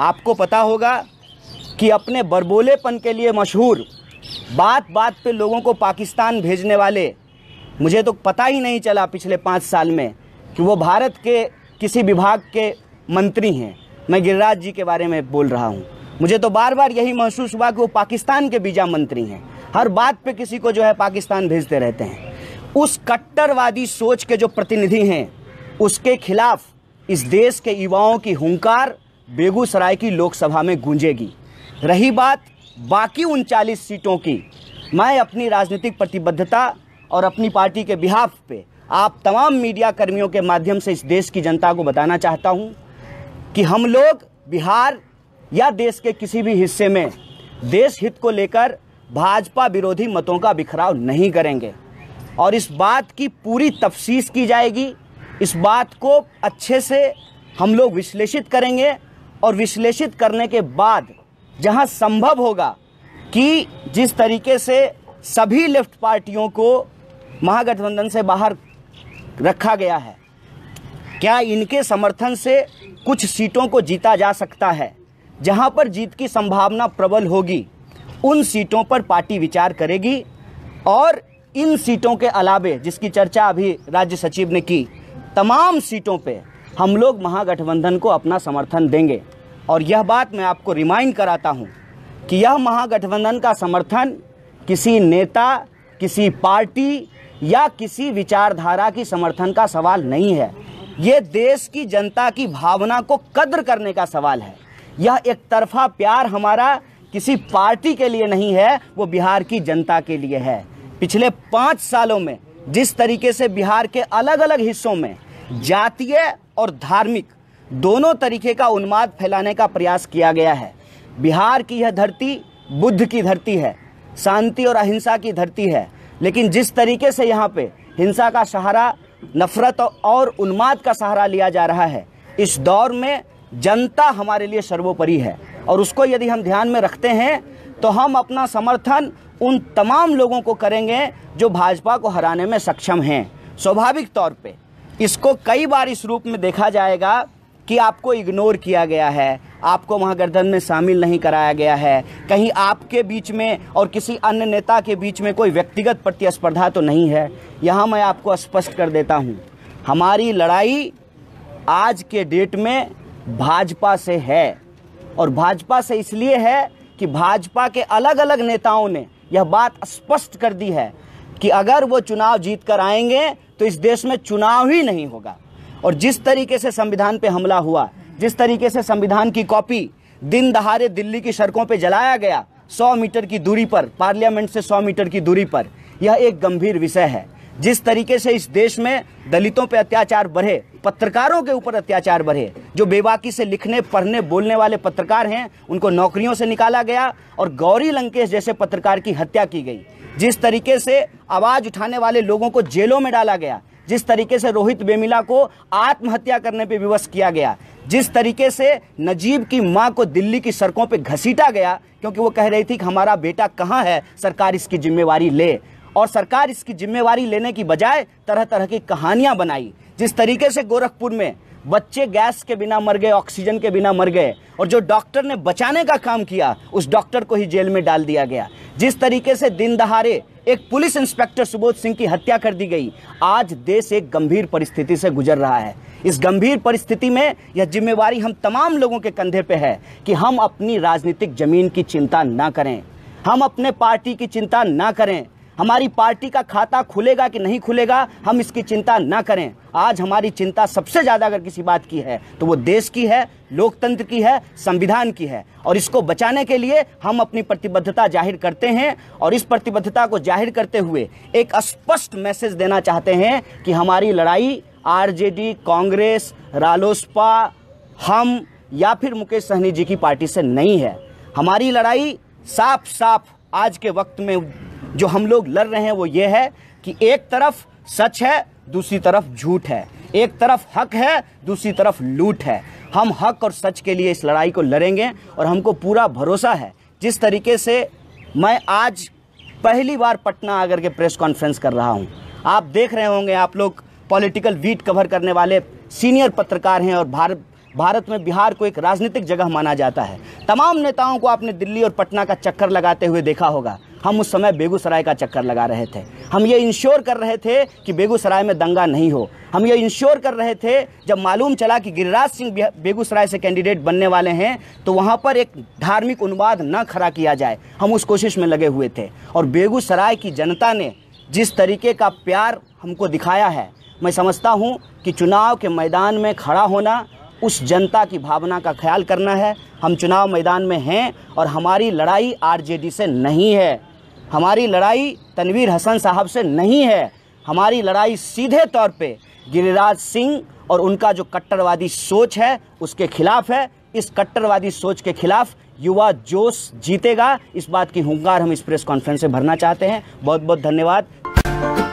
आपको पता होगा कि अपने बरबोलेपन के लिए मशहूर बात बात पे लोगों को पाकिस्तान भेजने वाले मुझे तो पता ही नहीं चला पिछले पाँच साल में कि वो भारत के किसी विभाग के मंत्री हैं मैं गिरिराज जी के बारे में बोल रहा हूँ मुझे तो बार बार यही महसूस हुआ कि वो पाकिस्तान के बीजा मंत्री हैं हर बात पे किसी को जो है पाकिस्तान भेजते रहते हैं उस कट्टरवादी सोच के जो प्रतिनिधि हैं उसके खिलाफ इस देश के युवाओं की हंकार बेगूसराय की लोकसभा में गूंजेगी रही बात बाकी उनचालीस सीटों की मैं अपनी राजनीतिक प्रतिबद्धता और अपनी पार्टी के बिहाफ पे आप तमाम मीडिया कर्मियों के माध्यम से इस देश की जनता को बताना चाहता हूँ कि हम लोग बिहार या देश के किसी भी हिस्से में देश हित को लेकर भाजपा विरोधी मतों का बिखराव नहीं करेंगे और इस बात की पूरी तफसीस की जाएगी इस बात को अच्छे से हम लोग विश्लेषित करेंगे और विश्लेषित करने के बाद जहां संभव होगा कि जिस तरीके से सभी लेफ्ट पार्टियों को महागठबंधन से बाहर रखा गया है क्या इनके समर्थन से कुछ सीटों को जीता जा सकता है जहां पर जीत की संभावना प्रबल होगी उन सीटों पर पार्टी विचार करेगी और इन सीटों के अलावे जिसकी चर्चा अभी राज्य सचिव ने की तमाम सीटों पे हम लोग महागठबंधन को अपना समर्थन देंगे और यह बात मैं आपको रिमाइंड कराता हूँ कि यह महागठबंधन का समर्थन किसी नेता किसी पार्टी या किसी विचारधारा की समर्थन का सवाल नहीं है ये देश की जनता की भावना को कद्र करने का सवाल है यह एक तरफा प्यार हमारा किसी पार्टी के लिए नहीं है वो बिहार की जनता के लिए है पिछले पाँच सालों में जिस तरीके से बिहार के अलग अलग हिस्सों में जातीय और धार्मिक दोनों तरीके का उन्माद फैलाने का प्रयास किया गया है बिहार की यह धरती बुद्ध की धरती है शांति और अहिंसा की धरती है लेकिन जिस तरीके से यहाँ पे हिंसा का सहारा नफरत और उन्माद का सहारा लिया जा रहा है इस दौर में जनता हमारे लिए सर्वोपरि है और उसको यदि हम ध्यान में रखते हैं तो हम अपना समर्थन उन तमाम लोगों को करेंगे जो भाजपा को हराने में सक्षम हैं स्वाभाविक तौर पे इसको कई बार इस रूप में देखा जाएगा कि आपको इग्नोर किया गया है आपको गर्दन में शामिल नहीं कराया गया है कहीं आपके बीच में और किसी अन्य नेता के बीच में कोई व्यक्तिगत प्रतिस्पर्धा तो नहीं है यहाँ मैं आपको स्पष्ट कर देता हूँ हमारी लड़ाई आज के डेट में भाजपा से है और भाजपा से इसलिए है कि भाजपा के अलग अलग नेताओं ने यह बात स्पष्ट कर दी है कि अगर वो चुनाव जीत कर आएंगे तो इस देश में चुनाव ही नहीं होगा और जिस तरीके से संविधान पे हमला हुआ जिस तरीके से संविधान की कॉपी दिन दहाड़े दिल्ली की सड़कों पे जलाया गया 100 मीटर की दूरी पर पार्लियामेंट से 100 मीटर की दूरी पर यह एक गंभीर विषय है जिस तरीके से इस देश में दलितों पर अत्याचार बढ़े पत्रकारों के ऊपर अत्याचार बढ़े जो बेबाकी से लिखने पढ़ने बोलने वाले पत्रकार हैं उनको नौकरियों से निकाला गया और गौरी लंकेश जैसे पत्रकार की हत्या की गई जिस तरीके से आवाज़ उठाने वाले लोगों को जेलों में डाला गया जिस तरीके से रोहित बेमिला को आत्महत्या करने पर विवश किया गया जिस तरीके से नजीब की मां को दिल्ली की सड़कों पर घसीटा गया क्योंकि वो कह रही थी कि हमारा बेटा कहाँ है सरकार इसकी जिम्मेवारी ले और सरकार इसकी जिम्मेवारी लेने की बजाय तरह तरह की कहानियां बनाई जिस तरीके से गोरखपुर में बच्चे गैस के बिना मर गए ऑक्सीजन के बिना मर गए और जो डॉक्टर ने बचाने का काम किया उस डॉक्टर को ही जेल में डाल दिया गया जिस तरीके से दिन दहाड़े एक पुलिस इंस्पेक्टर सुबोध सिंह की हत्या कर दी गई आज देश एक गंभीर परिस्थिति से गुजर रहा है इस गंभीर परिस्थिति में यह जिम्मेवारी हम तमाम लोगों के कंधे पे है कि हम अपनी राजनीतिक जमीन की चिंता ना करें हम अपने पार्टी की चिंता ना करें हमारी पार्टी का खाता खुलेगा कि नहीं खुलेगा हम इसकी चिंता ना करें आज हमारी चिंता सबसे ज़्यादा अगर किसी बात की है तो वो देश की है लोकतंत्र की है संविधान की है और इसको बचाने के लिए हम अपनी प्रतिबद्धता जाहिर करते हैं और इस प्रतिबद्धता को जाहिर करते हुए एक स्पष्ट मैसेज देना चाहते हैं कि हमारी लड़ाई आर कांग्रेस रालोसपा हम या फिर मुकेश सहनी जी की पार्टी से नहीं है हमारी लड़ाई साफ साफ आज के वक्त में जो हम लोग लड़ रहे हैं वो ये है कि एक तरफ सच है दूसरी तरफ झूठ है एक तरफ हक है दूसरी तरफ लूट है हम हक और सच के लिए इस लड़ाई को लड़ेंगे और हमको पूरा भरोसा है जिस तरीके से मैं आज पहली बार पटना आकर के प्रेस कॉन्फ्रेंस कर रहा हूँ आप देख रहे होंगे आप लोग पॉलिटिकल वीट कवर करने वाले सीनियर पत्रकार हैं और भारत भारत में बिहार को एक राजनीतिक जगह माना जाता है तमाम नेताओं को आपने दिल्ली और पटना का चक्कर लगाते हुए देखा होगा हम उस समय बेगूसराय का चक्कर लगा रहे थे हम ये इंश्योर कर रहे थे कि बेगूसराय में दंगा नहीं हो हम ये इंश्योर कर रहे थे जब मालूम चला कि गिरिराज सिंह बेगूसराय से कैंडिडेट बनने वाले हैं तो वहाँ पर एक धार्मिक उन्माद न खड़ा किया जाए हम उस कोशिश में लगे हुए थे और बेगूसराय की जनता ने जिस तरीके का प्यार हमको दिखाया है मैं समझता हूँ कि चुनाव के मैदान में खड़ा होना उस जनता की भावना का ख्याल करना है हम चुनाव मैदान में हैं और हमारी लड़ाई आरजेडी से नहीं है हमारी लड़ाई तनवीर हसन साहब से नहीं है हमारी लड़ाई सीधे तौर पे गिरिराज सिंह और उनका जो कट्टरवादी सोच है उसके खिलाफ है इस कट्टरवादी सोच के खिलाफ युवा जोश जीतेगा इस बात की हुंकार हम इस प्रेस कॉन्फ्रेंस से भरना चाहते हैं बहुत बहुत धन्यवाद